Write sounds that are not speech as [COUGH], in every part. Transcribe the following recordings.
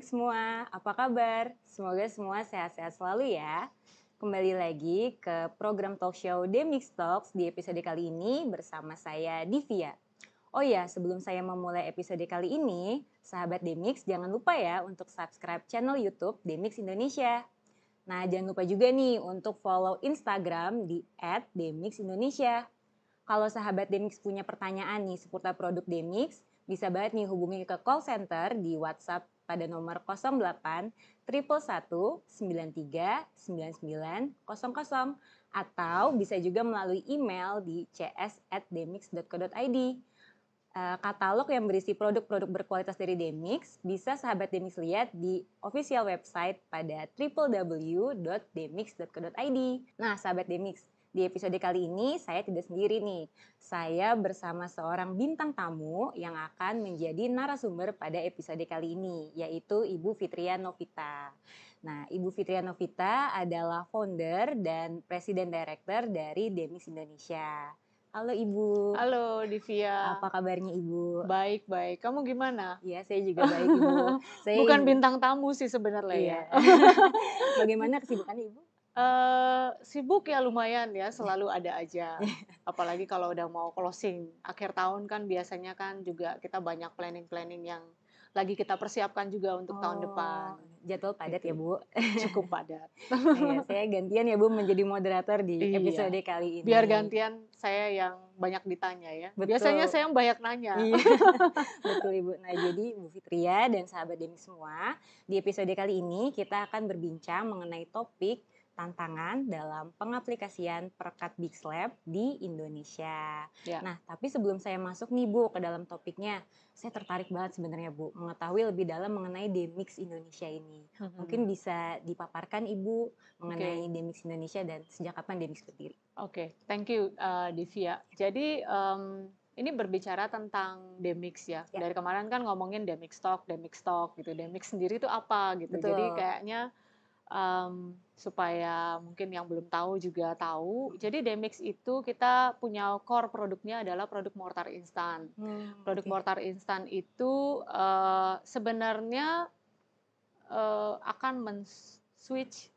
morning semua, apa kabar? Semoga semua sehat-sehat selalu ya. Kembali lagi ke program talk show The Talks di episode kali ini bersama saya Divia Oh ya, sebelum saya memulai episode kali ini, sahabat Demix jangan lupa ya untuk subscribe channel YouTube Demix Indonesia. Nah, jangan lupa juga nih untuk follow Instagram di @demixindonesia. Kalau sahabat Demix punya pertanyaan nih seputar produk Demix, bisa banget nih hubungi ke call center di WhatsApp pada nomor 08 111 atau bisa juga melalui email di cs@demix.co.id. E, katalog yang berisi produk-produk berkualitas dari Demix bisa sahabat Demix lihat di official website pada www.demix.co.id. Nah, sahabat Demix, di episode kali ini saya tidak sendiri nih. Saya bersama seorang bintang tamu yang akan menjadi narasumber pada episode kali ini, yaitu Ibu Fitria Novita. Nah, Ibu Fitria Novita adalah founder dan presiden director dari Demis Indonesia. Halo Ibu. Halo Divia. Apa kabarnya Ibu? Baik, baik. Kamu gimana? Iya, saya juga baik Ibu. [LAUGHS] Saya Bukan bintang tamu sih sebenarnya ya. iya. ya. [LAUGHS] Bagaimana kesibukannya Ibu? Eh, sibuk ya lumayan ya selalu [LAUGHS] ada aja apalagi kalau udah mau closing akhir tahun kan biasanya kan juga kita banyak planning planning yang lagi kita persiapkan juga untuk oh, tahun depan jadwal padat ya, gitu. ya bu cukup padat [LAUGHS] ya, saya gantian ya bu menjadi moderator di iya. episode kali ini biar gantian saya yang banyak ditanya ya betul. biasanya saya yang banyak nanya iya. [LAUGHS] betul ibu nah jadi bu Fitria dan sahabat demi semua di episode kali ini kita akan berbincang mengenai topik tantangan dalam pengaplikasian perekat Big Slab di Indonesia. Ya. Nah, tapi sebelum saya masuk nih Bu ke dalam topiknya, saya tertarik banget sebenarnya Bu mengetahui lebih dalam mengenai Demix Indonesia ini. Hmm. Mungkin bisa dipaparkan Ibu mengenai okay. Demix Indonesia dan sejak kapan Demix berdiri. Oke, okay. thank you uh, Divya. Jadi um, ini berbicara tentang demix ya. ya. Dari kemarin kan ngomongin demix stock, demix stock gitu. Demix sendiri itu apa gitu. Betul. Jadi kayaknya um, supaya mungkin yang belum tahu juga tahu. Jadi Demix itu kita punya core produknya adalah produk mortar instan. Hmm, produk okay. mortar instan itu uh, sebenarnya uh, akan men-switch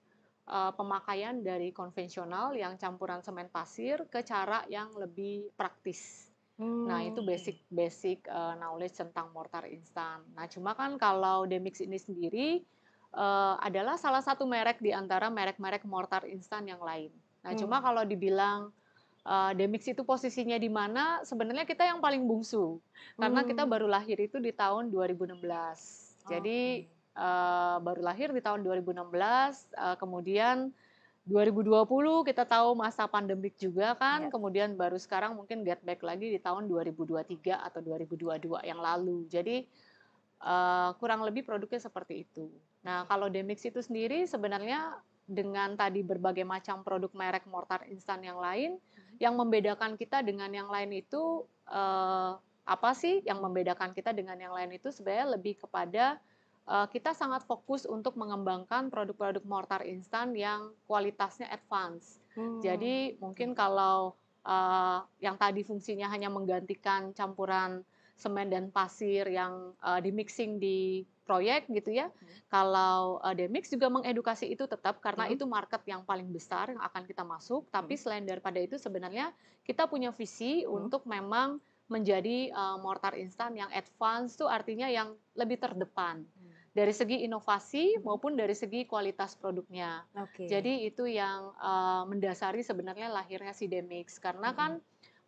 uh, pemakaian dari konvensional yang campuran semen pasir ke cara yang lebih praktis. Hmm. Nah, itu hmm. basic basic uh, knowledge tentang mortar instan. Nah, cuma kan kalau Demix ini sendiri Eh, adalah salah satu merek di antara merek-merek mortar instan yang lain. Nah, hmm. cuma kalau dibilang uh, Demix itu posisinya di mana, sebenarnya kita yang paling bungsu karena kita hmm. baru lahir itu di tahun 2016. Jadi uh, baru lahir di tahun 2016, uh, kemudian 2020 kita tahu masa pandemik juga kan, yeah. kemudian baru sekarang mungkin get back lagi di tahun 2023 atau 2022 yang lalu. Jadi uh, kurang lebih produknya seperti itu. Nah, kalau Demix itu sendiri sebenarnya dengan tadi berbagai macam produk merek mortar instan yang lain, hmm. yang membedakan kita dengan yang lain itu eh, apa sih? Yang membedakan kita dengan yang lain itu sebenarnya lebih kepada eh, kita sangat fokus untuk mengembangkan produk-produk mortar instan yang kualitasnya advance. Hmm. Jadi mungkin hmm. kalau eh, yang tadi fungsinya hanya menggantikan campuran semen dan pasir yang uh, eh, dimixing di proyek gitu ya. Hmm. Kalau uh, Demix juga mengedukasi itu tetap karena hmm. itu market yang paling besar yang akan kita masuk. Tapi hmm. selain daripada itu sebenarnya kita punya visi hmm. untuk memang menjadi uh, mortar instan yang advance tuh artinya yang lebih terdepan. Hmm. Dari segi inovasi hmm. maupun dari segi kualitas produknya. Okay. Jadi itu yang uh, mendasari sebenarnya lahirnya si Demix karena hmm. kan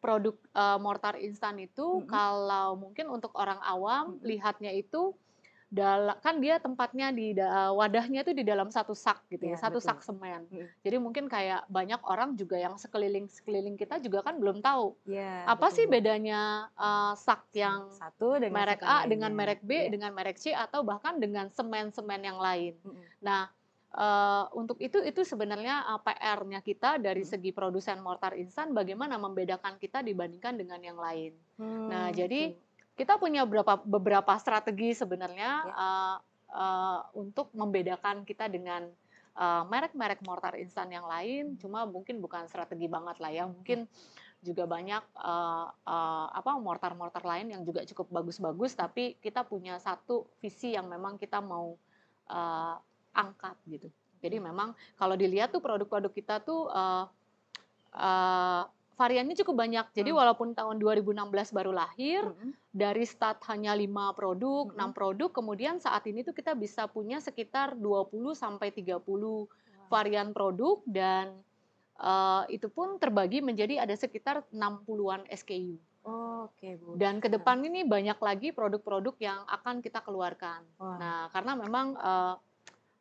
produk uh, mortar instan itu hmm. kalau mungkin untuk orang awam hmm. lihatnya itu dalam kan dia tempatnya di da, eh, wadahnya itu di dalam satu sak gitu ya, ya satu betul. sak semen. Hmm. Jadi mungkin kayak banyak orang juga yang sekeliling sekeliling kita juga kan belum tahu ya, apa betul. sih bedanya uh, sak yang satu dengan merek A dengan merek B ya. dengan merek C atau bahkan dengan semen-semen yang lain. Hmm. Nah Uh, untuk itu itu sebenarnya uh, PR-nya kita dari hmm. segi produsen mortar instan bagaimana membedakan kita dibandingkan dengan yang lain. Nah, hmm, nah jadi kita punya beberapa beberapa strategi sebenarnya ya. uh, uh, untuk membedakan kita dengan uh, merek-merek mortar instan yang lain. Hmm. Cuma mungkin bukan strategi banget lah ya. Mungkin hmm. juga banyak uh, uh, apa mortar-mortar lain yang juga cukup bagus-bagus. Tapi kita punya satu visi yang memang kita mau uh, angkat gitu. Jadi hmm. memang kalau dilihat tuh produk-produk kita tuh uh, uh, variannya cukup banyak. Jadi hmm. walaupun tahun 2016 baru lahir, hmm. dari start hanya 5 produk, hmm. 6 produk, kemudian saat ini tuh kita bisa punya sekitar 20 sampai 30 wow. varian produk dan uh, itu pun terbagi menjadi ada sekitar 60-an SKU. Oh, Oke, okay, Bu. Dan ke nah. depan ini banyak lagi produk-produk yang akan kita keluarkan. Wow. Nah, karena memang uh,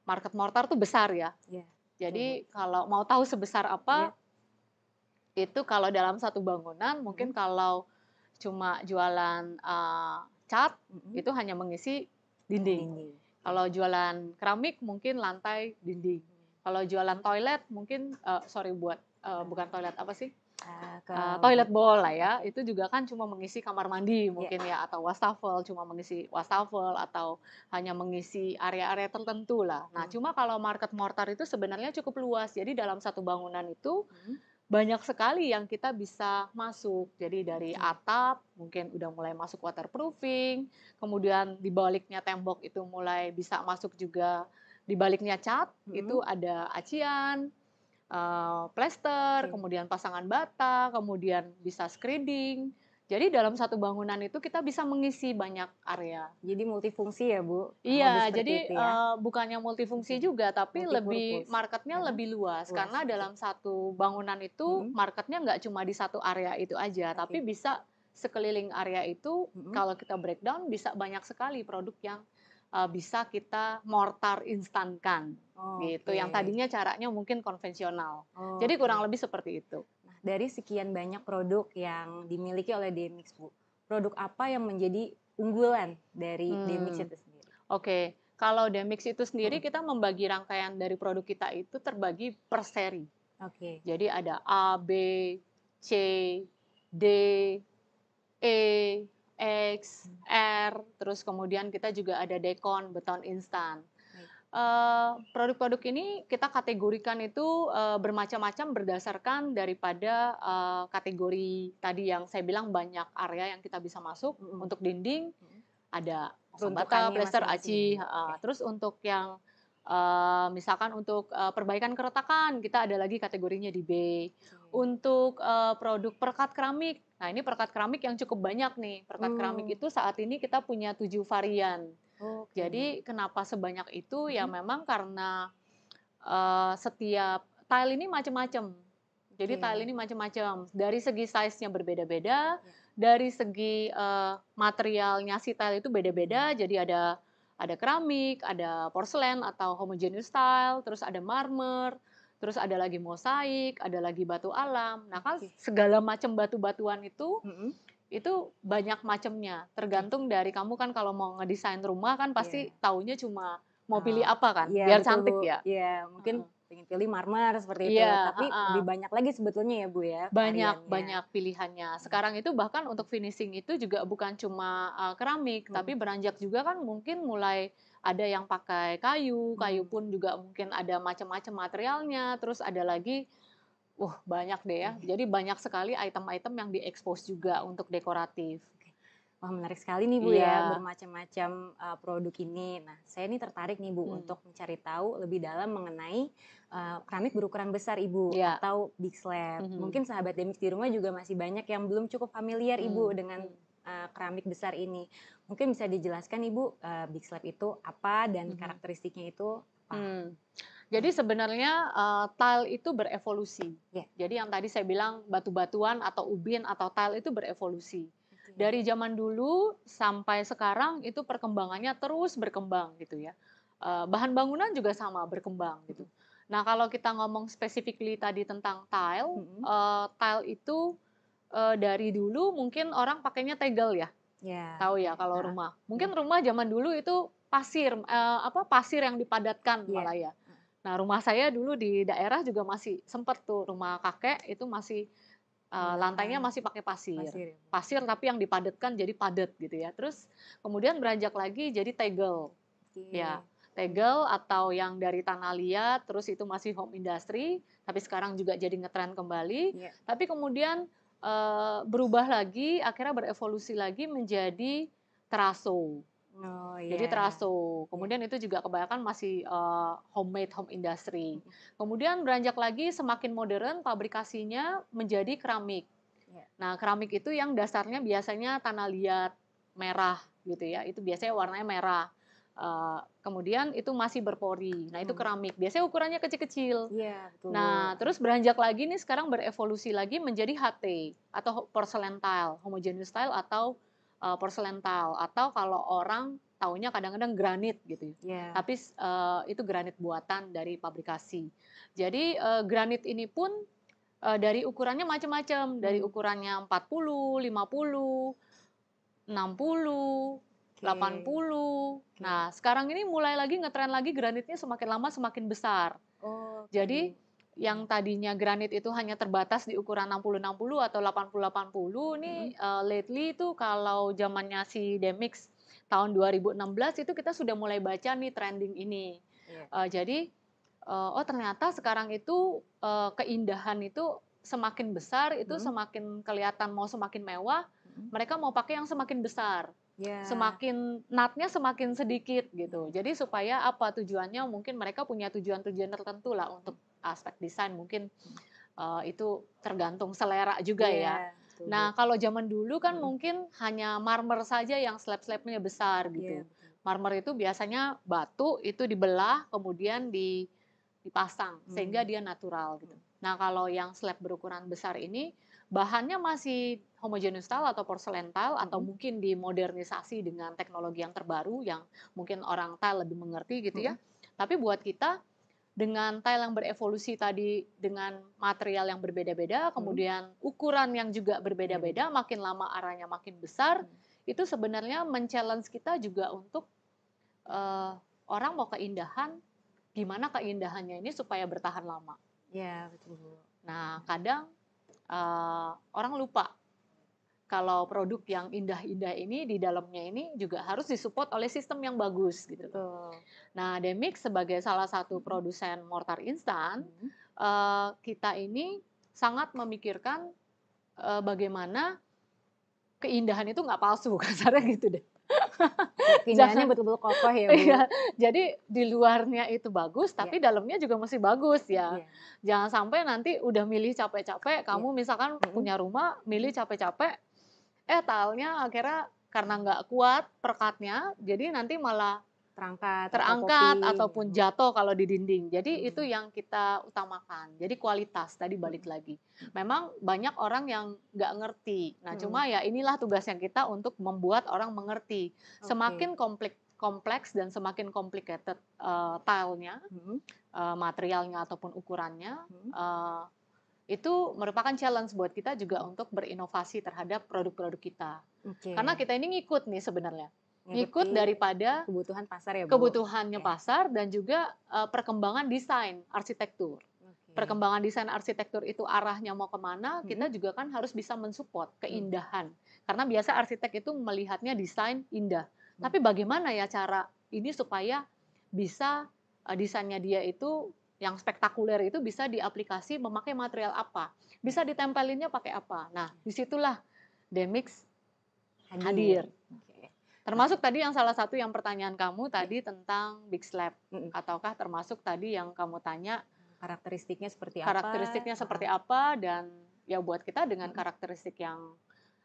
market mortar tuh besar ya. Yeah. Jadi yeah. kalau mau tahu sebesar apa yeah itu kalau dalam satu bangunan hmm. mungkin hmm. kalau cuma jualan uh, cat hmm. itu hanya mengisi dinding. -hmm. Kalau jualan keramik mungkin lantai dinding. Kalau jualan toilet mungkin uh, sorry buat uh, bukan toilet apa sih? Uh, toilet bowl lah ya itu juga kan cuma mengisi kamar mandi iya. mungkin yeah. ya atau wastafel cuma mengisi wastafel atau hanya mengisi area-area tertentu lah nah hmm. cuma kalau market mortar itu sebenarnya cukup luas jadi dalam satu bangunan itu hmm banyak sekali yang kita bisa masuk. Jadi dari atap mungkin udah mulai masuk waterproofing, kemudian di baliknya tembok itu mulai bisa masuk juga di baliknya cat hmm. itu ada acian, uh, plester, hmm. kemudian pasangan bata, kemudian bisa screeding jadi dalam satu bangunan itu kita bisa mengisi banyak area. Jadi multifungsi ya Bu? Iya, jadi ya? uh, bukannya multifungsi juga, tapi Multi lebih marketnya hmm. lebih luas, luas karena dalam satu bangunan itu hmm. marketnya nggak cuma di satu area itu aja, okay. tapi bisa sekeliling area itu hmm. kalau kita breakdown bisa banyak sekali produk yang uh, bisa kita mortar instankan, oh, gitu. Okay. Yang tadinya caranya mungkin konvensional. Oh, Jadi kurang okay. lebih seperti itu dari sekian banyak produk yang dimiliki oleh Demix Bu? Produk apa yang menjadi unggulan dari hmm. Demix itu sendiri? Oke, okay. kalau Demix itu sendiri hmm. kita membagi rangkaian dari produk kita itu terbagi per seri. Oke. Okay. Jadi ada A, B, C, D, E, X, hmm. R, terus kemudian kita juga ada dekon beton instan. Eh, produk-produk uh, ini kita kategorikan itu uh, bermacam-macam berdasarkan daripada uh, kategori tadi yang saya bilang banyak area yang kita bisa masuk mm -hmm. untuk dinding mm -hmm. ada runtuka, plester aci, uh, okay. terus untuk yang Uh, misalkan untuk uh, perbaikan keretakan kita ada lagi kategorinya di B. Hmm. Untuk uh, produk perkat keramik, nah ini perkat keramik yang cukup banyak nih. Perkat hmm. keramik itu saat ini kita punya tujuh varian. Gitu. Okay. Jadi kenapa sebanyak itu ya hmm. memang karena uh, setiap tile ini macam-macam. Jadi okay. Iya. tile ini macam-macam. Dari segi size-nya berbeda-beda, yeah. dari segi uh, materialnya si tile itu beda-beda. Mm-hmm. Jadi ada ada keramik, ada porselen atau homogeneous tile, terus ada marmer, terus ada lagi mosaik, ada lagi batu alam. Nah, kan iya. segala macam batu-batuan itu mm -hmm itu banyak macamnya tergantung iya. dari kamu kan kalau mau ngedesain rumah kan pasti yeah. taunya cuma mau ah, pilih apa kan yeah, biar betul, cantik ya Iya yeah, mungkin uh -huh. pengen pilih marmer seperti itu iya, tapi uh -uh. lebih banyak lagi sebetulnya ya bu ya banyak variannya. banyak pilihannya hmm. sekarang itu bahkan untuk finishing itu juga bukan cuma uh, keramik hmm. tapi beranjak juga kan mungkin mulai ada yang pakai kayu kayu hmm. pun juga mungkin ada macam-macam materialnya terus ada lagi Wah, banyak deh ya. Iya. Jadi banyak sekali item-item yang diekspos juga untuk dekoratif. Wah menarik sekali nih Bu yeah. ya iya. bermacam-macam uh, produk ini. Nah saya ini tertarik nih Bu hmm. untuk mencari tahu lebih dalam mengenai uh, keramik berukuran besar Ibu yeah. atau big slab. Hmm. Mungkin sahabat Demix di rumah juga masih banyak yang belum cukup familiar hmm. Ibu dengan uh, keramik besar ini. Mungkin bisa dijelaskan Ibu uh, big slab itu apa dan hmm. karakteristiknya itu apa. Nah. Hmm. Jadi sebenarnya uh, tile itu berevolusi. Yeah. Jadi yang tadi saya bilang batu-batuan atau ubin atau tile itu berevolusi. Dari zaman dulu sampai sekarang itu perkembangannya terus berkembang gitu ya. Eh, bahan bangunan juga sama berkembang gitu. Nah kalau kita ngomong specifically tadi tentang tile, mm -hmm. uh, tile itu uh, dari dulu mungkin orang pakainya tegel ya. Yeah. Tahu ya kalau yeah. rumah. Mungkin yeah. rumah zaman dulu itu pasir uh, apa pasir yang dipadatkan yeah. malah ya. Hmm. Nah, rumah saya dulu di daerah juga masih sempat tuh rumah kakek itu masih uh, lantainya masih pakai pasir. pasir. Ya. Pasir tapi yang dipadatkan jadi padat gitu ya. Terus kemudian beranjak lagi jadi tegel. Okay. Ya, tegel atau yang dari tanah liat terus itu masih home industry tapi sekarang juga jadi ngetren kembali. Yeah. Tapi kemudian uh, berubah lagi akhirnya berevolusi lagi menjadi teraso. Oh, yeah. Jadi iya. teraso. Kemudian itu juga kebanyakan masih uh, homemade home industry. Kemudian beranjak lagi semakin modern pabrikasinya menjadi keramik. Yeah. Nah, keramik itu yang dasarnya biasanya tanah liat merah gitu ya. Itu biasanya warnanya merah. Uh, kemudian itu masih berpori. Nah, itu mm. keramik. Biasanya ukurannya kecil-kecil. Yeah, iya, Nah, terus beranjak lagi nih sekarang berevolusi lagi menjadi HT atau porcelain tile, homogeneous tile atau uh, eh, porselen tile atau kalau orang taunya kadang-kadang granit gitu. Yeah. Iya. Tapi uh, itu granit buatan dari pabrikasi. Jadi uh, granit ini pun uh, dari ukurannya macam-macam, dari hmm. ukurannya 40, 50, 60, okay. 80. Okay. Nah, sekarang ini mulai lagi ngetren lagi granitnya semakin lama semakin besar. Oh, okay. Jadi yang hmm. tadinya granit itu hanya terbatas di ukuran 60-60 atau 80-80 nih mm -hmm. uh, lately itu kalau zamannya si Demix tahun 2016 itu kita sudah mulai baca nih trending ini. Yeah. Iya. Uh, jadi uh, oh ternyata sekarang itu uh, keindahan itu semakin besar itu -hmm. semakin kelihatan mau semakin mewah, -hmm. mereka mau pakai yang semakin besar. Yeah. Semakin natnya semakin sedikit gitu. Jadi supaya apa tujuannya mungkin mereka punya tujuan-tujuan tertentu lah untuk aspek desain mungkin uh, itu tergantung selera juga yeah. ya. Nah, kalau zaman dulu kan hmm. mungkin hanya marmer saja yang slab-slabnya besar gitu. Yeah. Iya, marmer itu biasanya batu itu dibelah kemudian dipasang hmm. sehingga dia natural gitu. Hmm. Nah, kalau yang slab berukuran besar ini bahannya masih homogenous tile atau porcelain tile atau hmm. mungkin dimodernisasi dengan teknologi yang terbaru yang mungkin orang tile lebih mengerti gitu ya. hmm. ya. Tapi buat kita dengan tile yang berevolusi tadi dengan material yang berbeda-beda, hmm. kemudian ukuran yang juga berbeda-beda, hmm. makin lama arahnya makin besar, hmm. itu sebenarnya men-challenge kita juga untuk uh, orang mau keindahan, gimana keindahannya ini supaya bertahan lama. Ya betul. Nah kadang uh, orang lupa kalau produk yang indah-indah ini di dalamnya ini juga harus disupport oleh sistem yang bagus gitu. Betul. Nah, Demik sebagai salah satu produsen mortar instan, hmm. uh, kita ini sangat memikirkan uh, bagaimana keindahan itu nggak palsu [LAUGHS] kasarnya gitu deh. Keindahannya betul-betul kokoh ya. Iya. Jadi di luarnya itu bagus, iya. tapi yeah. dalamnya juga masih bagus ya. Yeah. Jangan sampai nanti udah milih capek-capek, kamu yeah. misalkan mm -hmm. punya rumah milih capek-capek eh taunya akhirnya karena nggak kuat perkatnya jadi nanti malah terangkat terangkat atau ataupun jatuh kalau di dinding jadi hmm. itu yang kita utamakan jadi kualitas tadi balik hmm. lagi memang banyak orang yang nggak ngerti nah hmm. cuma ya inilah tugasnya kita untuk membuat orang mengerti semakin kompleks kompleks dan semakin complicated uh, tilenya, hmm. uh, materialnya ataupun ukurannya, hmm. uh, itu merupakan challenge buat kita juga untuk berinovasi terhadap produk-produk kita. Okay. Karena kita ini ngikut nih sebenarnya. Ya, ngikut daripada kebutuhan pasar ya, Bu. Kebutuhannya okay. pasar dan juga uh, perkembangan desain arsitektur. Perkembangan desain arsitektur itu arahnya mau kemana, hmm. kita juga kan harus bisa mensupport hmm. keindahan. Karena biasa arsitek itu melihatnya desain indah. Hmm. Tapi bagaimana ya cara ini supaya bisa eh, desainnya dia itu yang spektakuler itu bisa diaplikasi memakai material apa, bisa ditempelinnya pakai apa. Nah, disitulah Demix hadir. Termasuk tadi yang salah satu yang pertanyaan kamu iya. tadi tentang Big Slab, ataukah termasuk tadi yang kamu tanya karakteristiknya seperti apa? Karakteristiknya seperti apa dan ya buat kita dengan karakteristik yang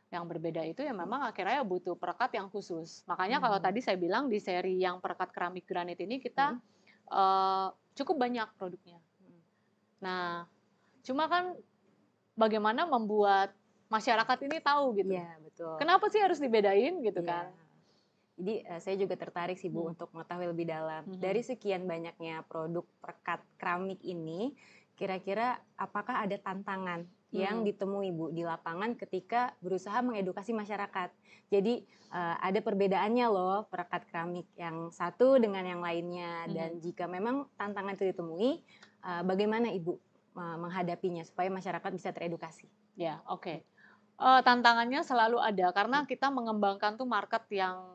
yang berbeda itu ya memang akhirnya butuh perekat yang khusus. Makanya kalau tadi saya bilang di seri yang perekat keramik granit ini kita Eh, cukup banyak produknya. Nah, cuma kan bagaimana membuat masyarakat ini tahu gitu. Iya, betul. Kenapa sih harus dibedain gitu ya. kan? Iya. Jadi uh, saya juga tertarik sih Bu hmm. untuk mengetahui lebih dalam. Hmm. Dari sekian banyaknya produk perkat keramik ini, kira-kira apakah ada tantangan yang hmm. ditemui Bu di lapangan ketika berusaha mengedukasi masyarakat. Jadi uh, ada perbedaannya loh perekat keramik yang satu dengan yang lainnya hmm. dan jika memang tantangan itu ditemui uh, bagaimana Ibu uh, menghadapinya supaya masyarakat bisa teredukasi. Ya, oke. Okay. Uh, eh, tantangannya selalu ada karena kita mengembangkan tuh market yang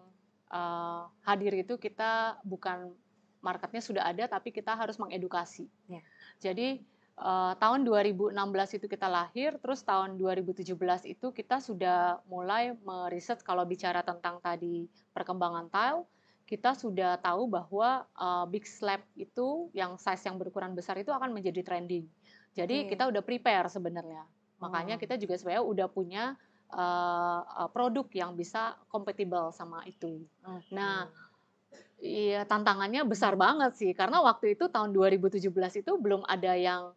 uh, hadir itu kita bukan marketnya sudah ada tapi kita harus mengedukasi. Ya. Jadi Uh, tahun 2016 itu kita lahir, terus tahun 2017 itu kita sudah mulai meriset kalau bicara tentang tadi perkembangan tile, kita sudah tahu bahwa uh, big slab itu yang size yang berukuran besar itu akan menjadi trending. Jadi hmm. kita udah prepare sebenarnya. Makanya oh. kita juga sebenarnya udah punya uh, produk yang bisa kompatibel sama itu. Okay. Nah, iya tantangannya besar banget sih karena waktu itu tahun 2017 itu belum ada yang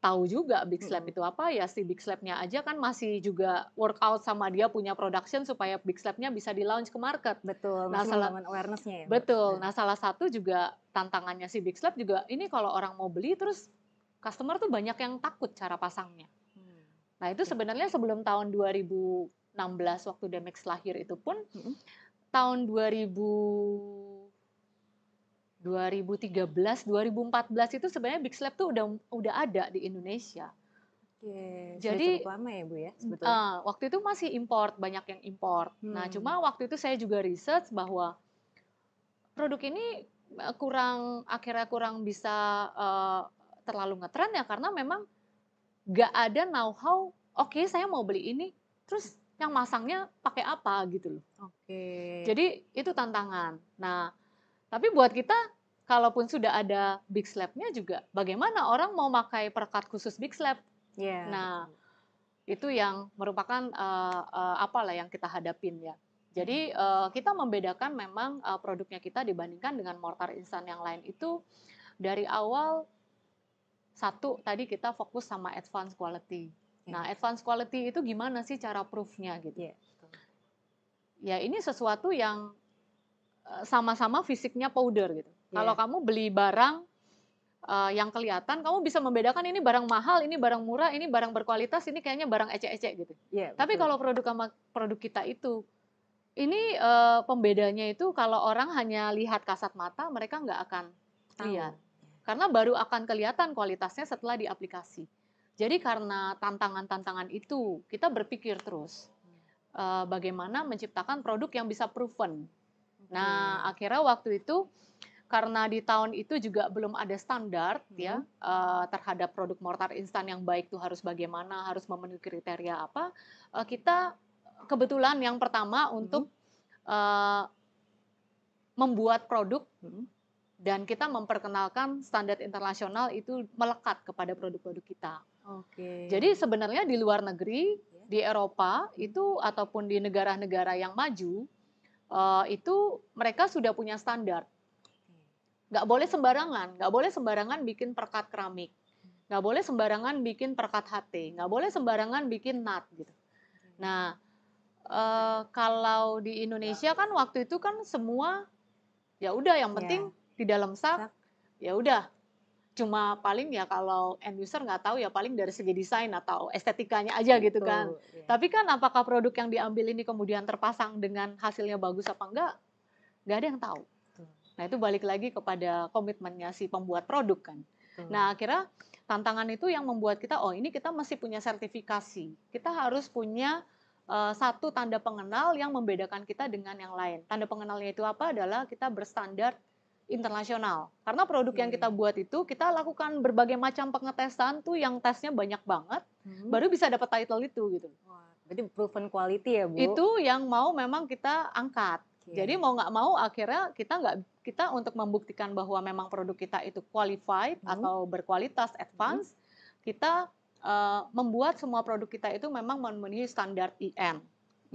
tahu juga Big Slap itu apa ya si Big Slapnya aja kan masih juga workout sama dia punya production supaya Big Slapnya bisa di launch ke market. Betul. Nah salah awarenessnya ya. Betul. Nah. nah salah satu juga tantangannya si Big Slap juga ini kalau orang mau beli terus customer tuh banyak yang takut cara pasangnya. Hmm. Nah itu iya. sebenarnya sebelum tahun 2016 waktu Demex lahir itu pun hmm. tahun 2000 2013 2014 itu sebenarnya Big Slap tuh udah udah ada di Indonesia. Okay. Jadi cukup lama ya Bu ya sebetulnya. Uh, waktu itu masih import, banyak yang import. Nah, hmm. Nah, cuma waktu itu saya juga research bahwa produk ini eh, kurang akhirnya kurang bisa uh, terlalu ngetren ya karena memang gak ada know-how, oke okay, saya mau beli ini, terus yang masangnya pakai apa gitu loh. Oke. Okay. Jadi itu tantangan. Nah, tapi buat kita kalaupun sudah ada Big Slab-nya juga, bagaimana orang mau pakai perekat khusus Big Slab? Yeah. Nah, itu yang merupakan uh, uh, apalah yang kita hadapin ya. Jadi uh, kita membedakan memang uh, produknya kita dibandingkan dengan mortar instan yang lain itu dari awal satu tadi kita fokus sama advance quality. Yeah. Nah, advance quality itu gimana sih cara proofnya gitu? Yeah. Iya, ya ini sesuatu yang sama-sama fisiknya powder gitu. Yeah. Kalau iya. kamu beli barang uh, yang kelihatan, kamu bisa membedakan ini barang mahal, ini barang murah, ini barang berkualitas, ini kayaknya barang ecek-ecek gitu. Yeah, Tapi kalau produk produk kita itu, ini uh, pembedanya itu kalau orang hanya lihat kasat mata, mereka nggak akan Tahu. lihat. Iya. Karena baru akan kelihatan kualitasnya setelah diaplikasi. Jadi karena tantangan-tantangan itu, kita berpikir terus uh, bagaimana menciptakan produk yang bisa proven. Nah, akhirnya waktu itu karena di tahun itu juga belum ada standar hmm. ya uh, terhadap produk mortar instan yang baik itu harus bagaimana, harus memenuhi kriteria apa. Uh, kita kebetulan yang pertama hmm. untuk hmm. uh, membuat produk hmm. dan kita memperkenalkan standar internasional itu melekat kepada produk-produk kita. Okay. Jadi sebenarnya di luar negeri, ya. di Eropa itu ataupun di negara-negara yang maju uh, itu mereka sudah punya standar Nggak boleh sembarangan, nggak boleh sembarangan bikin perkat keramik, nggak boleh sembarangan bikin perkat hati, nggak boleh sembarangan bikin nat gitu. Nah, uh, kalau di Indonesia kan waktu itu kan semua ya udah yang iya. penting yeah. di dalam sak ya udah cuma paling ya kalau end user nggak tahu ya paling dari segi desain atau estetikanya aja gitu kan. Yeah. Tapi kan apakah produk yang diambil ini kemudian terpasang dengan hasilnya bagus apa enggak? Gak ada yang tahu. Nah itu balik lagi kepada komitmennya si pembuat produk kan. Hmm. Nah akhirnya tantangan itu yang membuat kita oh ini kita masih punya sertifikasi. Kita harus punya uh, satu tanda pengenal yang membedakan kita dengan yang lain. Tanda pengenalnya itu apa adalah kita berstandar internasional. Karena produk hmm. yang kita buat itu kita lakukan berbagai macam pengetesan tuh yang tesnya banyak banget, hmm. baru bisa dapat title itu gitu. jadi proven quality ya bu. Itu yang mau memang kita angkat. Yeah. Jadi mau nggak mau akhirnya kita nggak kita untuk membuktikan bahwa memang produk kita itu qualified hmm. atau berkualitas hmm. advance, hmm. kita uh, membuat semua produk kita itu memang memenuhi standar EN, okay.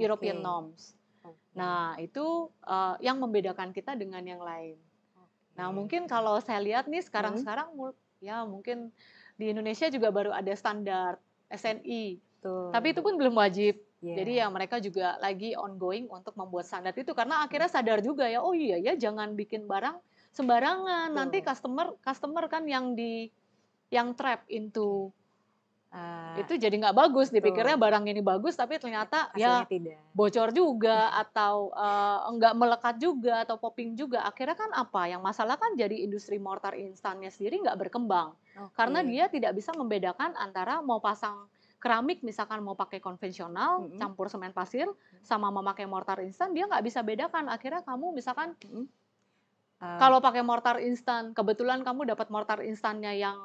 European Norms. Okay. Nah, itu uh, yang membedakan kita dengan yang lain. Okay. Nah, mungkin kalau saya lihat nih sekarang-sekarang hmm. ya mungkin di Indonesia juga baru ada standar SNI. Tuh. Tapi itu pun belum wajib Yeah. Jadi iya. ya mereka juga lagi ongoing untuk membuat standar itu karena hmm. akhirnya sadar juga ya oh iya ya jangan bikin barang sembarangan Betul. nanti customer customer kan yang di yang trap into uh, itu jadi nggak bagus betul. dipikirnya barang ini bagus tapi ternyata ya Hasilnya ya tidak. bocor juga [LAUGHS] atau uh, nggak melekat juga atau popping juga akhirnya kan apa yang masalah kan jadi industri mortar instannya sendiri nggak berkembang okay. karena dia tidak bisa membedakan antara mau pasang keramik misalkan mau pakai konvensional mm-hmm. campur semen pasir sama memakai mortar instan dia nggak bisa bedakan akhirnya kamu misalkan mm-hmm. uh, kalau pakai mortar instan kebetulan kamu dapat mortar instannya yang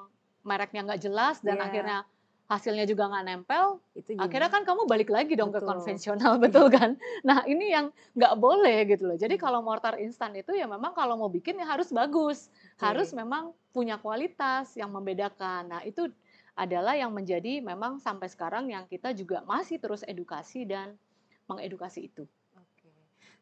mereknya nggak jelas dan yeah. akhirnya hasilnya juga nggak nempel itu akhirnya kan kamu balik lagi dong betul. ke konvensional [LAUGHS] betul iya. kan nah ini yang nggak boleh gitu loh jadi kalau mortar instan itu ya memang kalau mau bikin ya harus bagus okay. harus memang punya kualitas yang membedakan nah itu adalah yang menjadi memang sampai sekarang yang kita juga masih terus edukasi dan mengedukasi itu. Oke.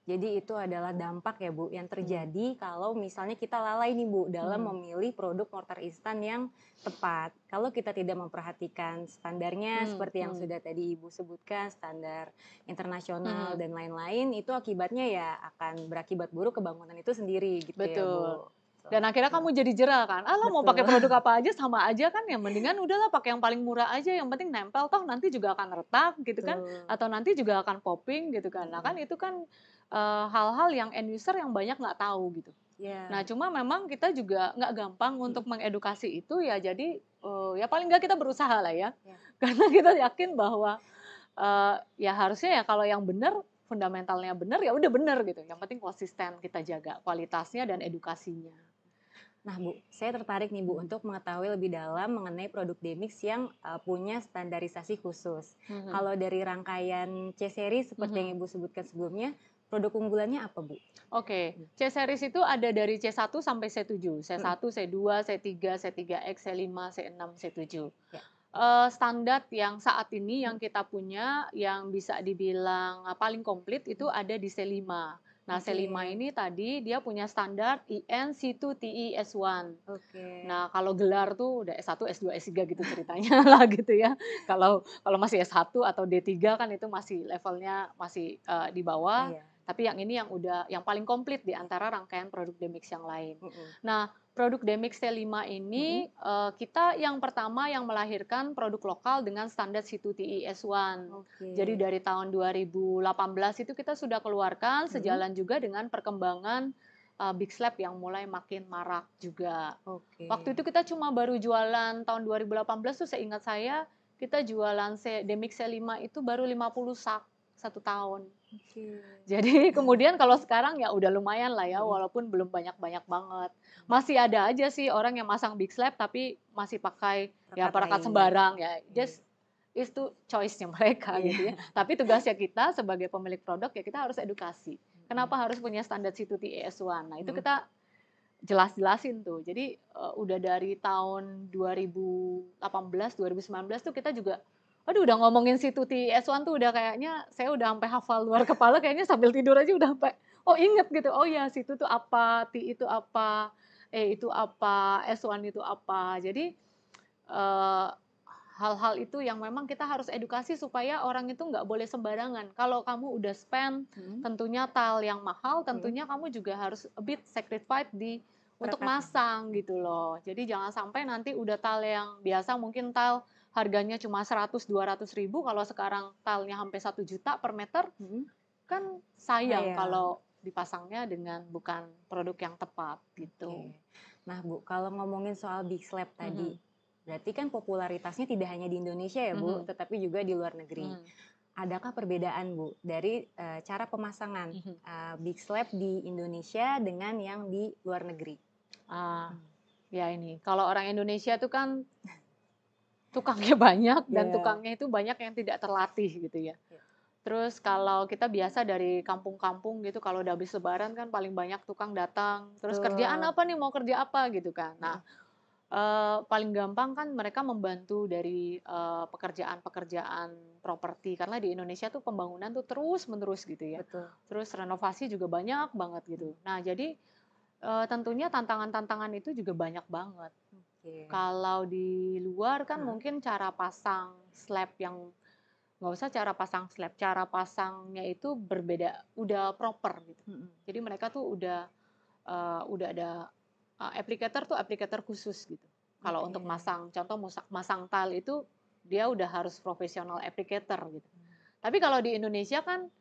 Jadi itu adalah dampak ya Bu yang hmm. terjadi hmm. kalau misalnya kita lalai nih Bu dalam hmm. memilih produk mortar instan yang tepat. Kalau kita tidak memperhatikan standarnya hmm. seperti yang hmm. sudah tadi Ibu sebutkan standar internasional hmm. dan lain-lain itu akibatnya ya akan berakibat buruk kebangunan itu sendiri gitu Betul. ya Bu. Gitu. Dan akhirnya kamu jadi jerah kan. Ah lo mau pakai produk apa aja sama aja kan ya mendingan udahlah pakai yang paling murah aja yang penting nempel toh nanti juga akan retak gitu kan atau nanti juga akan popping gitu kan. Nah kan itu kan eh, hal-hal uh, yang end user yang banyak nggak tahu gitu. Yeah. Nah cuma memang kita juga nggak gampang hmm. untuk mm. mengedukasi itu ya jadi uh, ya paling nggak kita berusaha lah ya yeah. [LAUGHS] karena kita yakin bahwa uh, ya harusnya ya kalau yang benar fundamentalnya benar ya udah benar gitu. Yang penting konsisten kita jaga kualitasnya dan edukasinya. Nah Bu, saya tertarik nih Bu untuk mengetahui lebih dalam mengenai produk Demix yang uh, punya standarisasi khusus. Mm -hmm. Kalau dari rangkaian C-Series seperti mm -hmm. yang mm-hmm. Ibu sebutkan sebelumnya, produk unggulannya apa Bu? Oke, okay. Hmm. C-Series itu ada dari C1 sampai C7. C1, hmm. C2, C3, C3X, C5, C6, C7. Uh, standar yang saat ini yang hmm. kita punya yang bisa dibilang eh, paling komplit itu hmm. ada di C5. Nah, okay. C5 ini tadi dia punya standar IN C2 TE S1. Okay. Nah, kalau gelar tuh udah S1, S2, S3 gitu ceritanya [LAUGHS] lah gitu ya. Kalau kalau masih S1 atau D3 kan itu masih levelnya masih uh, di bawah. Iya. Tapi yang ini yang udah yang paling komplit di antara rangkaian produk Demix yang lain. Mm -hmm. Nah, produk Demix T5 ini mm -hmm. uh, kita yang pertama yang melahirkan produk lokal dengan standar C2TI S1. Okay. Jadi dari tahun 2018 itu kita sudah keluarkan sejalan mm -hmm. juga dengan perkembangan uh, Big Slab yang mulai makin marak juga. Okay. Waktu itu kita cuma baru jualan tahun 2018 tuh saya ingat saya kita jualan C Demix C5 itu baru 50 sak satu tahun. Okay. Jadi [LAUGHS] kemudian kalau sekarang ya udah lumayan lah ya, walaupun belum banyak-banyak banget. Masih ada aja sih orang yang masang big slab tapi masih pakai ya perangkat sembarang ya. Iya. Just hmm. itu choice-nya mereka yeah. gitu ya. Tapi tugasnya kita sebagai pemilik produk ya kita harus edukasi. Hmm. Kenapa harus punya standar situ 2 1 Nah, itu hmm. kita jelas-jelasin tuh. Jadi uh, udah dari tahun 2018 2019 tuh kita juga aduh udah ngomongin si Tuti S1 tuh udah kayaknya saya udah sampai hafal luar kepala kayaknya sambil tidur aja udah sampai oh inget gitu oh ya situ tuh apa T itu apa eh itu apa S1 itu apa jadi eh, hal-hal uh, itu yang memang kita harus edukasi supaya orang itu nggak boleh sembarangan kalau kamu udah spend hmm. tentunya tal yang mahal hmm. tentunya hmm. kamu juga harus a bit sacrifice di untuk masang gitu loh jadi jangan sampai nanti udah tal yang biasa mungkin tal harganya cuma 100 200 ribu kalau sekarang talnya hampir satu juta per meter hmm. kan sayang Ayah. Iya. kalau dipasangnya dengan bukan produk yang tepat gitu. Okay. Nah Bu kalau ngomongin soal big slab tadi hmm. berarti kan popularitasnya tidak hanya di Indonesia ya Bu hmm. tetapi juga di luar negeri. Hmm. Adakah perbedaan Bu dari uh, cara pemasangan hmm. uh, big slab di Indonesia dengan yang di luar negeri? Uh, hmm. Ya ini kalau orang Indonesia tuh kan tukangnya [LAUGHS] banyak dan yeah. tukangnya itu banyak yang tidak terlatih gitu ya. Iya. Terus kalau kita biasa dari kampung-kampung gitu, kalau udah habis lebaran kan paling banyak tukang datang. Terus Tuh. kerjaan apa nih, mau kerja apa gitu kan. Iya. Nah, yeah. paling gampang kan mereka membantu dari eh, pekerjaan-pekerjaan properti. Karena di Indonesia tuh pembangunan tuh terus-menerus gitu ya. Betul. Terus renovasi juga banyak banget gitu. Nah, jadi uh, tentunya tantangan-tantangan itu juga banyak banget. Kalau di luar kan hmm. mungkin cara pasang slab yang nggak usah cara pasang slab, cara pasangnya itu berbeda, udah proper gitu. Hmm. Jadi mereka tuh udah uh, udah ada uh, applicator tuh applicator khusus gitu. Kalau okay. untuk masang, contoh masang masang tal itu dia udah harus profesional applicator gitu. Hmm. Tapi kalau di Indonesia kan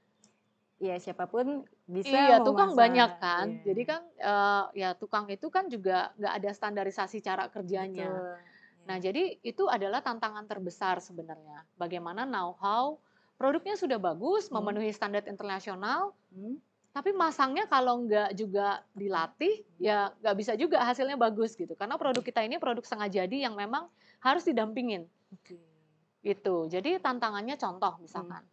ya siapapun bisa iya tukang banyak kan iya. jadi kan uh, ya tukang itu kan juga nggak ada standarisasi cara kerjanya Betul. Iya. nah jadi itu adalah tantangan terbesar sebenarnya bagaimana know how produknya sudah bagus hmm. memenuhi standar internasional hmm. tapi masangnya kalau nggak juga dilatih hmm. ya nggak bisa juga hasilnya bagus gitu karena produk kita ini produk sengaja jadi yang memang harus didampingin okay. gitu jadi tantangannya contoh misalkan hmm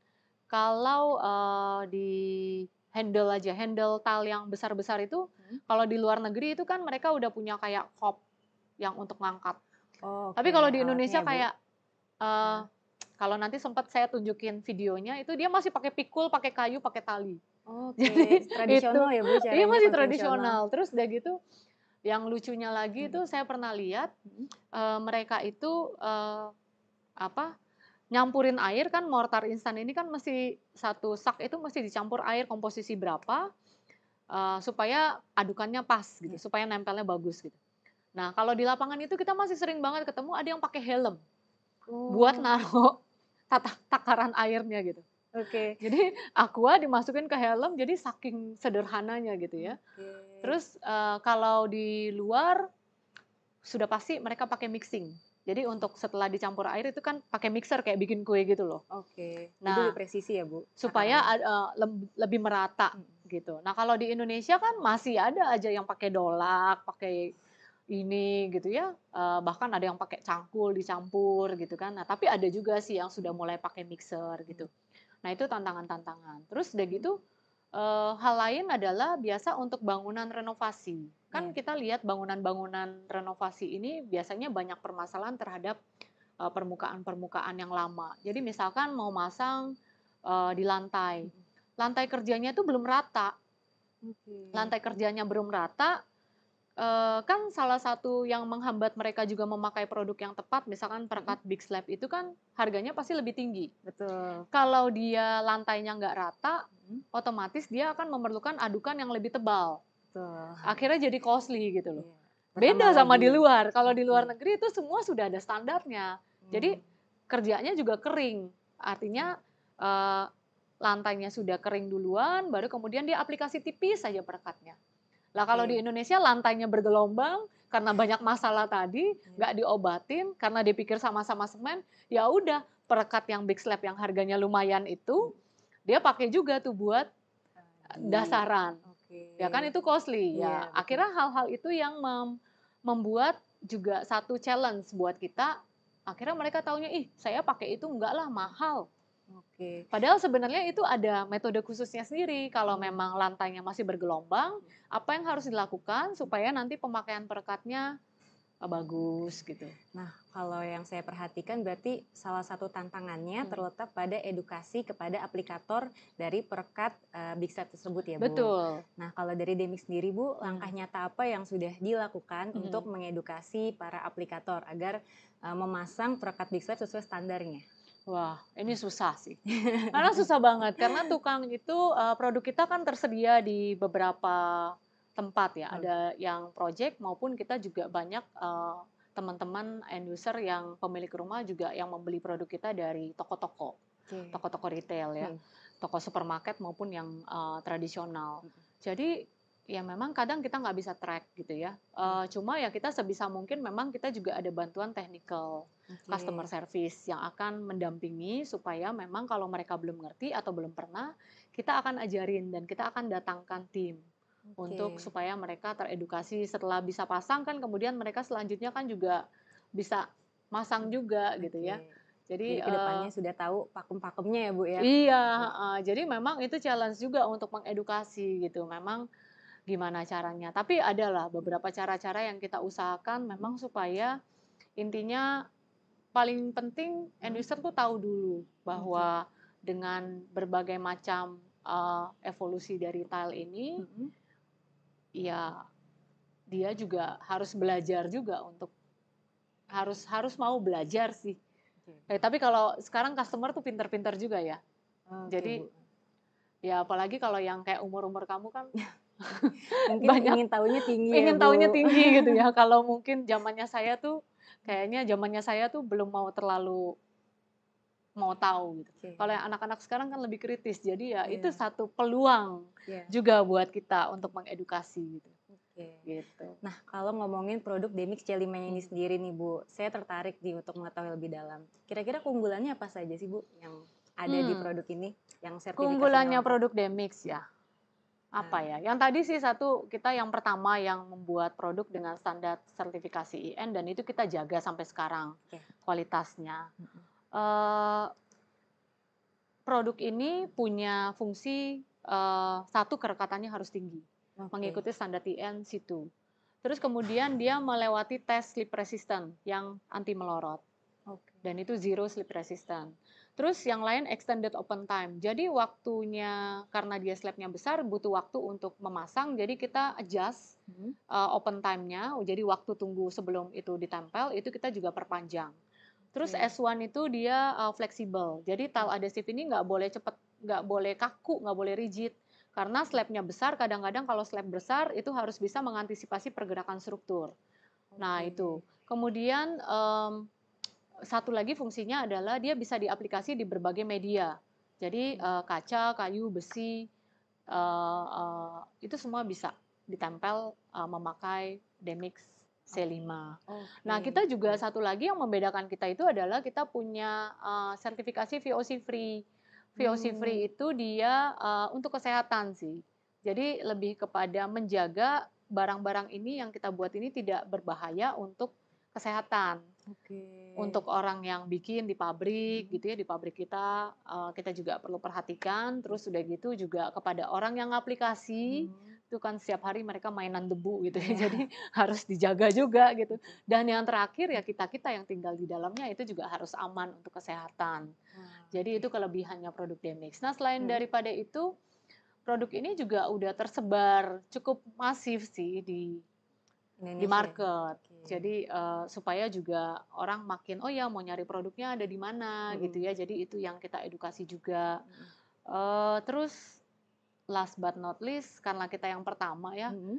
kalau uh, di handle aja, handle tal yang besar-besar itu, hmm. kalau di luar negeri itu kan mereka udah punya kayak kop yang untuk ngangkat. Oh, okay. Tapi kalau di Indonesia ya, kayak uh, hmm. kalau nanti sempat saya tunjukin videonya itu dia masih pakai pikul, pakai kayu, pakai tali. okay. Jadi tradisional itu, ya bu? dia masih tradisional. Terus udah gitu yang lucunya lagi hmm. itu saya pernah lihat uh, mereka itu uh, apa nyampurin air kan mortar instan ini kan mesti satu sak itu mesti dicampur air komposisi berapa uh, supaya adukannya pas gitu, hmm. supaya nempelnya bagus gitu. Nah, kalau di lapangan itu kita masih sering banget ketemu ada yang pakai helm. hmm. Buat oh. naruh [LAUGHS] tata takaran airnya gitu. Oke. Okay. Jadi aqua dimasukin ke helm jadi saking sederhananya gitu ya. Okay. Terus uh, kalau di luar sudah pasti mereka pakai mixing. Jadi untuk setelah dicampur air itu kan pakai mixer kayak bikin kue gitu loh. Oke. Okay. Nah, Jadi presisi ya, Bu. Supaya uh, lebih merata hmm. gitu. Nah, kalau di Indonesia kan masih ada aja yang pakai dolak, pakai ini gitu ya. Uh, bahkan ada yang pakai cangkul dicampur gitu kan. Nah, tapi ada juga sih yang sudah mulai pakai mixer gitu. Hmm. Nah, itu tantangan-tantangan. Terus udah gitu uh, hal lain adalah biasa untuk bangunan renovasi. Kan yeah. kita lihat bangunan-bangunan renovasi ini biasanya banyak permasalahan terhadap eh, permukaan-permukaan yang lama. Jadi misalkan mau masang uh, di lantai, lantai kerjanya itu belum rata. Okay. Lantai kerjanya belum rata, uh, kan salah satu yang menghambat mereka juga memakai produk yang tepat, misalkan perkat big slab itu kan harganya pasti lebih tinggi. Betul. Kalau dia lantainya nggak rata, otomatis dia akan memerlukan adukan yang lebih tebal. Betul. Gitu. Akhirnya jadi costly gitu loh. Ya. Beda sama lagi. di luar. Kalau di luar hmm. negeri itu semua sudah ada standarnya. Hmm. Jadi kerjanya juga kering. Artinya uh, lantainya sudah kering duluan, baru kemudian dia aplikasi tipis saja perekatnya. Lah kalau hmm. di Indonesia lantainya bergelombang karena banyak masalah tadi iya. nggak diobatin karena dipikir sama-sama semen, ya udah perekat yang big slab yang harganya lumayan itu hmm. dia pakai juga tuh buat nah, iya, iya. dasaran okay. ya kan itu costly iya, ya. betul. Akhirnya hal-hal itu yang mem membuat juga satu challenge buat kita. Akhirnya mereka taunya ih saya pakai itu enggak lah mahal. Oke. Padahal sebenarnya itu ada metode khususnya sendiri. Kalau hmm. memang lantainya masih bergelombang, hmm. apa yang harus dilakukan supaya nanti pemakaian perekatnya Oh, bagus gitu. Nah, kalau yang saya perhatikan berarti salah satu tantangannya hmm. terletak pada edukasi kepada aplikator dari perkat uh, eh, Big Step tersebut ya, Bu. Betul. Nah, kalau dari Demik sendiri, Bu, hmm. langkah hmm. nyata apa yang sudah dilakukan hmm. untuk mengedukasi para aplikator agar uh, memasang perkat Big Step sesuai standarnya? Wah, ini susah sih. [LAUGHS] Karena susah banget karena tukang itu eh, produk kita kan tersedia di beberapa tempat ya. Hmm. Ada yang project maupun kita juga banyak uh, teman-teman end user yang pemilik rumah juga yang membeli produk kita dari toko-toko, okay. toko-toko retail ya, hmm. toko supermarket maupun yang uh, tradisional. Hmm. Jadi ya memang kadang kita nggak bisa track gitu ya. Uh, cuma ya kita sebisa mungkin memang kita juga ada bantuan technical okay. customer service yang akan mendampingi supaya memang kalau mereka belum ngerti atau belum pernah, kita akan ajarin dan kita akan datangkan tim okay. untuk supaya mereka teredukasi setelah bisa pasang kan kemudian mereka selanjutnya kan juga bisa masang hmm, juga okay. gitu ya. Jadi, jadi kedepannya uh, eh, sudah tahu pakem-pakemnya ya bu ya. Iya, uh, jadi memang itu challenge juga untuk mengedukasi gitu. Memang gimana caranya. Tapi adalah beberapa cara-cara yang kita usahakan memang supaya intinya paling penting end user tuh tahu dulu bahwa dengan berbagai macam uh, evolusi dari tile ini hmm ya dia juga harus belajar juga untuk harus harus mau belajar sih. Okay. Eh, tapi kalau sekarang customer tuh pinter-pinter juga ya. Okay, Jadi Bu. ya apalagi kalau yang kayak umur-umur kamu kan [LAUGHS] mungkin banyak ingin tahunya tinggi. Ya, ingin ya, tahunya tinggi gitu ya. [LAUGHS] kalau mungkin zamannya saya tuh kayaknya zamannya saya tuh belum mau terlalu mau tahu gitu. Okay. Kalau yang anak-anak sekarang kan lebih kritis, jadi ya yeah. itu satu peluang yeah. juga buat kita untuk mengedukasi gitu. Gitu. Nah kalau ngomongin produk Demix Man ini hmm. sendiri nih Bu, saya tertarik di untuk mengetahui lebih dalam. Kira-kira keunggulannya apa saja sih Bu yang ada hmm. di produk ini? Yang sertifikasi keunggulannya produk Demix ya? apa nah. ya? Yang tadi sih satu kita yang pertama yang membuat produk dengan standar sertifikasi IN dan itu kita jaga sampai sekarang okay. kualitasnya. -hmm. Eh, produk ini punya fungsi eh, satu kerekatannya harus tinggi, okay. mengikuti standar TN situ. Terus kemudian dia melewati tes slip resistant yang anti melorot. Okay. Dan itu zero slip resistant. Terus yang lain extended open time. Jadi waktunya karena dia slabnya besar butuh waktu untuk memasang. Jadi kita adjust uh, open time-nya. Jadi waktu tunggu sebelum itu ditempel itu kita juga perpanjang. Terus S1 itu dia uh, fleksibel. Jadi tahu adhesive ini nggak boleh cepat, nggak boleh kaku, nggak boleh rigid. Karena slabnya besar, kadang-kadang kalau slab besar itu harus bisa mengantisipasi pergerakan struktur. Okay. Nah itu. Kemudian um, satu lagi fungsinya adalah dia bisa diaplikasi di berbagai media. Jadi uh, kaca, kayu, besi, uh, uh, itu semua bisa ditempel uh, memakai demix C5. Okay. Nah, kita juga satu lagi yang membedakan kita itu adalah kita punya uh, sertifikasi VOC free. VOC hmm. free itu dia uh, untuk kesehatan sih. Jadi lebih kepada menjaga barang-barang ini yang kita buat ini tidak berbahaya untuk kesehatan. Okay. Untuk orang yang bikin di pabrik hmm. gitu ya di pabrik kita uh, kita juga perlu perhatikan terus sudah gitu juga kepada orang yang aplikasi hmm itu kan setiap hari mereka mainan debu gitu ya. Iya. jadi [LAUGHS] harus dijaga juga gitu dan yang terakhir ya kita kita yang tinggal di dalamnya itu juga harus aman untuk kesehatan hmm. jadi itu iya. kelebihannya produk Demix nah selain hmm. daripada itu produk ini juga udah tersebar cukup masif sih di di ya? market okay. jadi uh, supaya juga orang makin oh ya mau nyari produknya ada di mana gitu hmm. gitu ya jadi itu yang kita edukasi juga hmm. uh, terus last but not least karena kita yang pertama ya mm -hmm.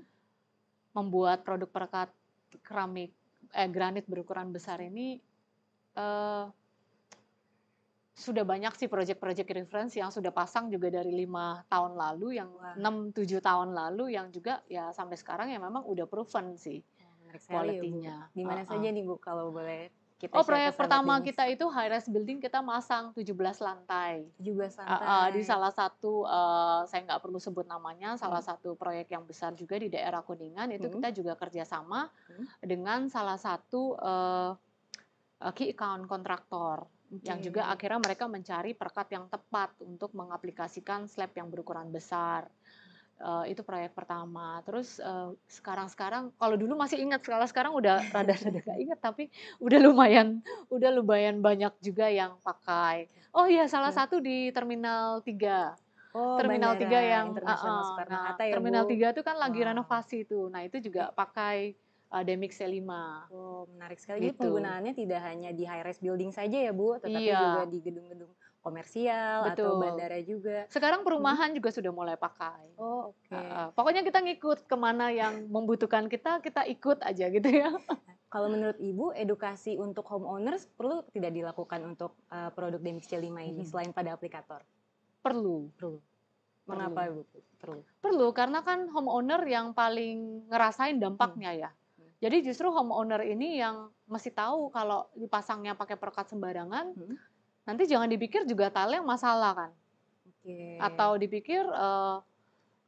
membuat produk perekat keramik eh, granit berukuran besar ini eh, sudah banyak sih proyek-proyek reference yang sudah pasang juga dari lima tahun lalu, yang enam tujuh tahun lalu, yang juga ya sampai sekarang ya memang udah proven sih kualitinya. Ya, Gimana uh -uh. saja nih bu kalau boleh kita Oh, proyek pertama things. kita itu high rise building kita masang 17 lantai. 17 ah, ah, lantai. Uh, uh, di salah satu uh, saya nggak perlu sebut namanya, salah hmm. satu proyek yang besar juga di daerah Kuningan itu hmm. kita juga kerjasama hmm. dengan salah satu uh, key account kontraktor. Okay. yang juga akhirnya mereka mencari perkat yang tepat untuk mengaplikasikan slab yang berukuran besar. Eh, itu proyek pertama. Terus sekarang eh, sekarang-sekarang, kalau dulu masih ingat, sekarang sekarang udah [LAUGHS] rada-rada gak ingat, tapi udah lumayan, udah lumayan banyak juga yang pakai. Oh iya, salah hmm. satu di Terminal tiga, Oh, Terminal tiga yang uh, uh, nah, ya, Terminal tiga itu kan lagi oh. renovasi tuh. Nah, itu juga iya. pakai uh, Demix C5. Oh, menarik sekali. Gitu. Jadi penggunaannya tidak hanya di high rise building saja ya, Bu, tetapi iya. juga di gedung-gedung komersial Betul. atau bandara juga. Sekarang hmm. perumahan hmm. juga sudah mulai pakai. Oh oke. Okay. pokoknya kita ngikut kemana yang membutuhkan kita, kita ikut aja gitu ya. [LAUGHS] Kalau menurut Ibu, edukasi untuk homeowners perlu tidak dilakukan untuk uh, produk C 5 ini hmm. selain pada aplikator? Perlu. Perlu. Mengapa Ibu? Perlu. Perlu karena kan homeowner yang paling ngerasain dampaknya hmm. ya. Jadi justru homeowner ini yang masih tahu kalau dipasangnya pakai perkat sembarangan, hmm nanti jangan dipikir juga tali yang masalah kan okay. atau dipikir uh,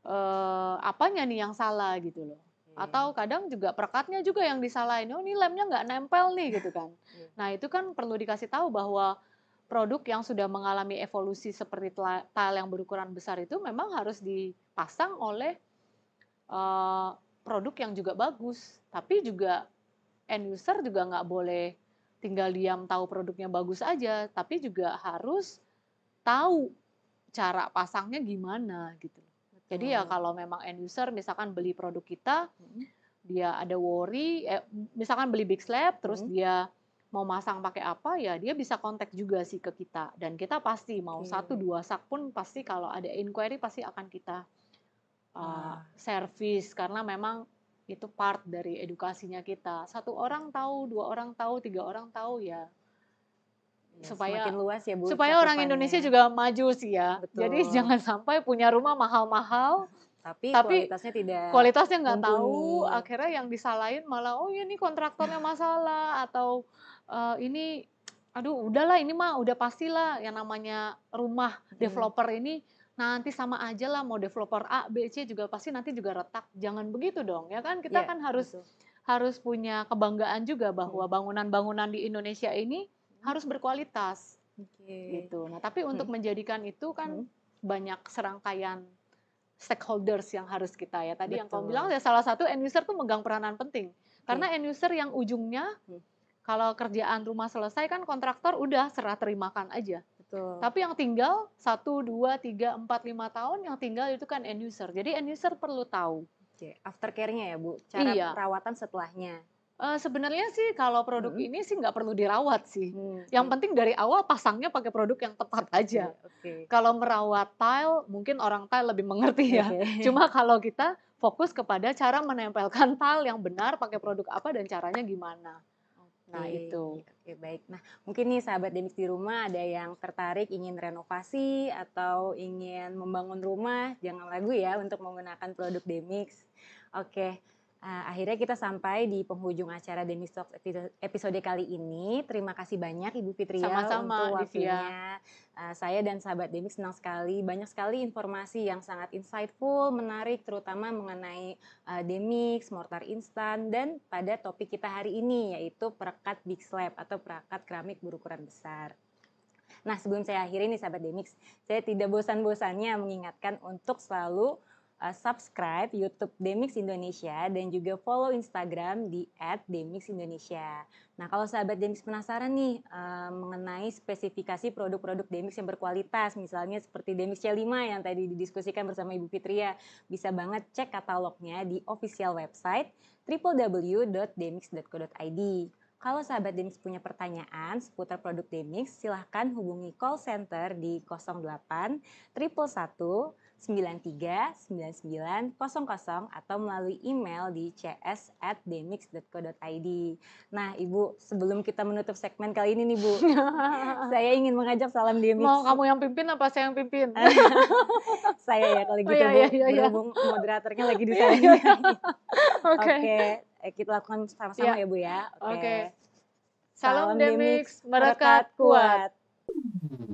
uh, apanya nih yang salah gitu loh hmm. atau kadang juga perkatnya juga yang disalahin oh ini lemnya nggak nempel nih gitu kan iya. nah itu kan perlu dikasih tahu bahwa produk yang sudah mengalami evolusi seperti tile yang berukuran besar itu memang harus dipasang oleh uh, produk yang juga bagus tapi juga end user juga nggak boleh tinggal diam tahu produknya bagus aja, tapi juga harus tahu cara pasangnya gimana gitu. Betul. Jadi ya kalau memang end user misalkan beli produk kita, hmm. dia ada worry, eh, misalkan beli Big Slab, terus hmm. dia mau masang pakai apa ya dia bisa kontak juga sih ke kita dan kita pasti mau hmm. satu dua sak pun pasti kalau ada inquiry pasti akan kita uh, hmm. service karena memang itu part dari edukasinya kita satu orang tahu dua orang tahu tiga orang tahu ya, ya supaya semakin luas ya Bu, supaya orang Indonesia juga maju sih ya Betul. jadi jangan sampai punya rumah mahal-mahal tapi, tapi kualitasnya tidak kualitasnya nggak tahu akhirnya yang disalahin malah oh ini kontraktornya masalah atau uh, ini aduh udahlah ini mah udah pastilah yang namanya rumah iya. developer ini nanti sama aja lah mau developer A, B, C juga pasti nanti juga retak. Jangan begitu dong, ya kan? Kita yeah, kan harus betul. harus punya kebanggaan juga bahwa bangunan-bangunan di Indonesia ini hmm. harus berkualitas. Okay. Gitu. Nah, tapi hmm. untuk menjadikan itu kan hmm. banyak serangkaian stakeholders yang harus kita ya. Tadi Betul. yang kamu bilang ya salah satu end user tuh megang peranan penting. Karena iya. end user yang ujungnya hmm. kalau kerjaan rumah selesai kan kontraktor udah serah terimakan aja Betul. Gitu. Tapi yang tinggal 1, 2, 3, 4, 5 tahun yang tinggal itu kan end user. Jadi end user perlu tahu. Oke, aftercare-nya ya Bu, cara iya. perawatan setelahnya. Uh, sebenarnya sih kalau produk hmm. ini sih nggak perlu dirawat sih. Hmm. Yang penting dari awal pasangnya pakai produk yang tepat aja. Iya, okay. Kalau merawat tile mungkin orang tile lebih mengerti ya. Okay. [LAUGHS] Cuma kalau kita fokus kepada cara menempelkan tile yang benar pakai produk apa dan caranya gimana. Nah, iya, itu. Iya. Oke, baik. Nah, mungkin nih sahabat Demis di rumah ada yang tertarik ingin renovasi atau ingin membangun rumah, jangan lagu ya untuk menggunakan produk Demix. Oke. Uh, akhirnya kita sampai di penghujung acara Demi Stocks episode kali ini. Terima kasih banyak Ibu Fitria Sama-sama, untuk waktunya. Uh, saya dan sahabat Demi senang sekali. Banyak sekali informasi yang sangat insightful, menarik terutama mengenai uh, eh, Demix, mortar instan, dan pada topik kita hari ini yaitu perekat Big Slab atau perekat keramik berukuran besar. Nah sebelum saya akhiri nih sahabat Demix, saya tidak bosan-bosannya mengingatkan untuk selalu uh, subscribe YouTube Demix Indonesia dan juga follow Instagram di @demixindonesia. Nah, kalau sahabat Demix penasaran nih uh, mengenai spesifikasi produk-produk Demix yang berkualitas, misalnya seperti Demix C5 yang tadi didiskusikan bersama Ibu Fitria, bisa banget cek katalognya di official website www.demix.co.id. Kalau sahabat Demix punya pertanyaan seputar produk Demix, silahkan hubungi call center di 08 111 939900 atau melalui email di cs@demix.co.id. Nah, Ibu, sebelum kita menutup segmen kali ini nih, Bu. [LAUGHS] saya ingin mengajak salam Demix. Mau kamu yang pimpin apa saya yang pimpin? [LAUGHS] saya ya kalau oh, gitu, oh, iya, iya, Bu. Iya, iya, iya. Berhubung moderatornya lagi di iya, sana. Iya. [LAUGHS] Oke. Eh, kita lakukan sama-sama yeah. ya, Bu ya. Oke. Okay. Okay. Salam, salam Demix, Demix merekat kuat. kuat.